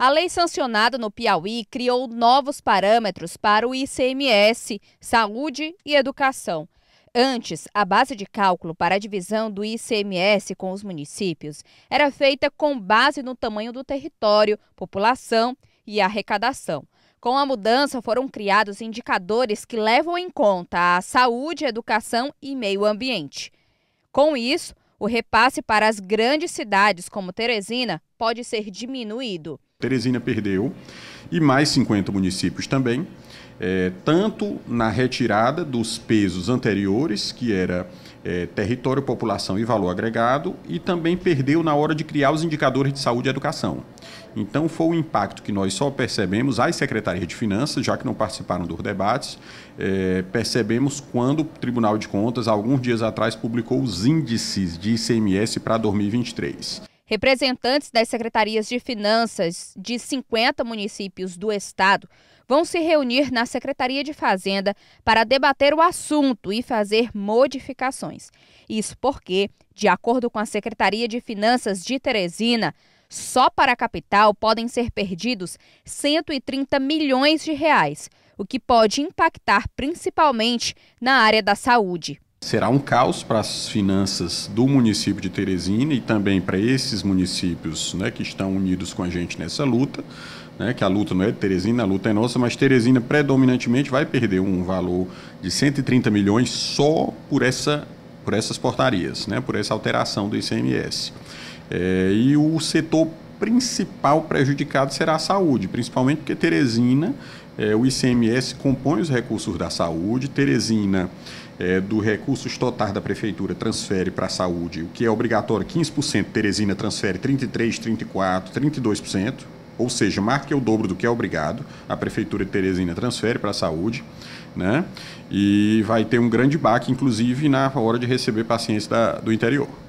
A lei sancionada no Piauí criou novos parâmetros para o ICMS, saúde e educação. Antes, a base de cálculo para a divisão do ICMS com os municípios era feita com base no tamanho do território, população e arrecadação. Com a mudança, foram criados indicadores que levam em conta a saúde, educação e meio ambiente. Com isso, o repasse para as grandes cidades como Teresina pode ser diminuído. Teresina perdeu, e mais 50 municípios também, é, tanto na retirada dos pesos anteriores, que era é, território, população e valor agregado, e também perdeu na hora de criar os indicadores de saúde e educação. Então, foi um impacto que nós só percebemos, as secretarias de finanças, já que não participaram dos debates, é, percebemos quando o Tribunal de Contas, alguns dias atrás, publicou os índices de ICMS para 2023. Representantes das secretarias de finanças de 50 municípios do estado vão se reunir na Secretaria de Fazenda para debater o assunto e fazer modificações. Isso porque, de acordo com a Secretaria de Finanças de Teresina, só para a capital podem ser perdidos 130 milhões de reais, o que pode impactar principalmente na área da saúde será um caos para as finanças do município de Teresina e também para esses municípios né, que estão unidos com a gente nessa luta, né, que a luta não é de Teresina, a luta é nossa, mas Teresina predominantemente vai perder um valor de 130 milhões só por, essa, por essas portarias, né, por essa alteração do ICMS. É, e o setor principal prejudicado será a saúde, principalmente porque Teresina, é, o ICMS compõe os recursos da saúde, Teresina é, do recursos totais da prefeitura transfere para a saúde, o que é obrigatório 15%, Teresina transfere 33%, 34%, 32%, ou seja, marca o dobro do que é obrigado, a prefeitura de Teresina transfere para a saúde, né? E vai ter um grande baque, inclusive, na hora de receber pacientes da, do interior.